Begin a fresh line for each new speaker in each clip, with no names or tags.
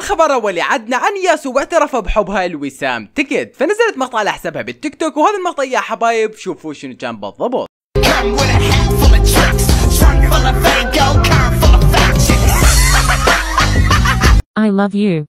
الخبر الاولي عدنا عن ياسو واعترف بحبها الوسام تكت فنزلت مقطع على حسابها بالتيك توك وهذا المقطع يا حبايب شوفوا شنو كان بالضبط I love you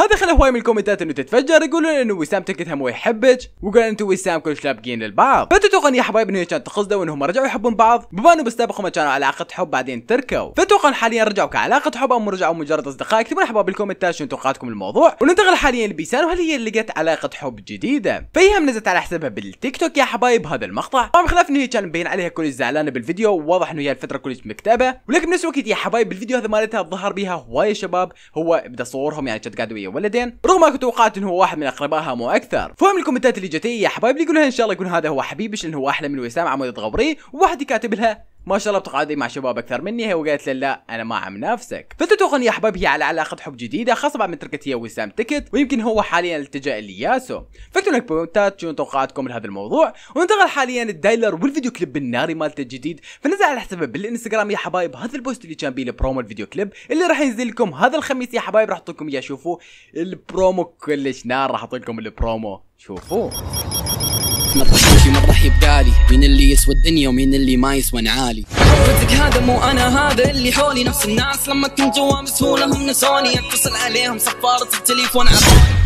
هذا خلى هواي من الكومنتات انه تتفجر يقولون انه وسام تكتهم ويحبك وقال انت وسام كلش لابقين للبعض فتتوقع يا حبايب انه كانت تقصده وانهم رجعوا يحبون بعض بما انه بالسابق كانوا علاقه حب بعدين تركوا فتتوقع حاليا رجعوا كعلاقه حب او رجعوا مجرد اصدقاء اكتبوا حبايب بالكومنتات شنو توقعاتكم الموضوع وننتقل حاليا لبيسان وهل هي لقت علاقه حب جديده فهي هم نزلت على حسابها بالتيك توك يا حبايب هذا المقطع طبعا بخلاف انه هي كان مبين عليها كلش زعلانه بالفيديو وواضح انه هي الفتره كلش مكتئبه ولكن بنفس الوقت يا حبايب بالفيديو هذا مالتها ظهر بيها هواي شباب هو بدا صورهم يعني كانت قاعده هي ولدين رغم ما كنت توقعت انه هو واحد من اقربائها مو اكثر فهم الكومنتات اللي جتي يا حبايب اللي يقولها ان شاء الله يكون هذا هو حبيبش لانه هو احلى من وسام عمود الغبري وواحد كاتب لها ما شاء الله بتقعدي مع شباب اكثر مني هي وقالت له لا انا ما عم نافسك فالتتوخن يا حباب هي على علاقه حب جديده خاصه بعد ما تركت هي وسام تكت ويمكن هو حاليا التجا لياسو فكتبوا لك بومنتات شنو توقعاتكم لهذا الموضوع وننتقل حاليا الدايلر والفيديو كليب الناري مالته الجديد فنزل على حسابه بالانستغرام يا حبايب هذا البوست اللي كان بيه البرومو الفيديو كليب اللي راح ينزل لكم هذا الخميس يا حبايب راح اعطيكم لكم اياه شوفوا البرومو كلش نار راح اعطيكم لكم البرومو شوفوه تتنطط وجهي من راح يبقالي مين اللي يسوى الدنيا ومين اللي ما يسوى نعالي غرفتك هذا مو انا هذا اللي حولي نفس الناس لما كنت جوا بسهوله هم نسوني اتصل عليهم صفارة التليفون عطوني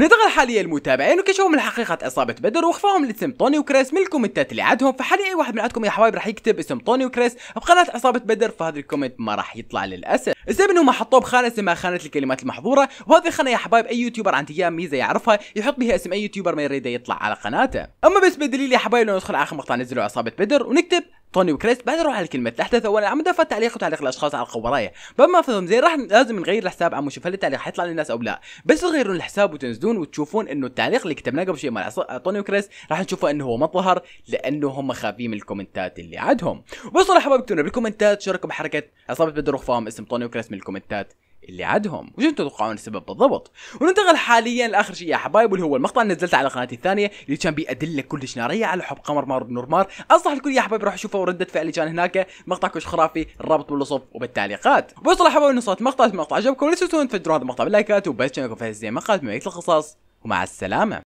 نتغل حاليا المتابعين وكشفوا من حقيقه اصابه بدر وخفاهم لاسم طوني وكريس من الكومنتات اللي عندهم فحاليا اي واحد من عندكم يا حبايب راح يكتب اسم طوني وكريس بقناه اصابه بدر فهذا الكومنت ما راح يطلع للاسف السبب انهم حطوه بخانه اسمها خانه الكلمات المحظوره وهذه الخانه يا حبايب اي يوتيوبر عنده اياه ميزه يعرفها يحط بها اسم اي يوتيوبر ما يريده يطلع على قناته اما بس بدليل يا حبايب لو ندخل اخر مقطع نزلوا اصابه بدر ونكتب توني وكريس بعدين نروح على كلمه تحت اولا عم دفع تعليق وتعليق الاشخاص على الخبرايا بما فهم زين راح لازم نغير الحساب عم نشوف هل التعليق حيطلع للناس او لا بس تغيرون الحساب وتنزلون وتشوفون انه التعليق اللي كتبناه قبل شوي مع توني وكريس راح نشوفه انه هو ما ظهر لانه هم خافين من الكومنتات اللي عندهم بصراحه حابب بالكومنتات شاركوا بحركه عصابه بدر وخفام اسم توني وكريس من الكومنتات اللي عدهم وش انتم تتوقعون السبب بالضبط وننتقل حاليا لاخر شيء يا حبايب واللي هو المقطع اللي نزلته على قناتي الثانيه اللي كان بيه ادله كلش ناريه على حب قمر مار نورمار انصح الكل يا حبايب روح شوفه رده فعلي كان هناك مقطع كلش خرافي الرابط بالوصف وبالتعليقات بوصل يا حبايب نصات مقطع المقطع عجبكم ولا تنسون تفجرون هذا المقطع باللايكات وبس كانكم في هذه المقطع ما القصص ومع السلامه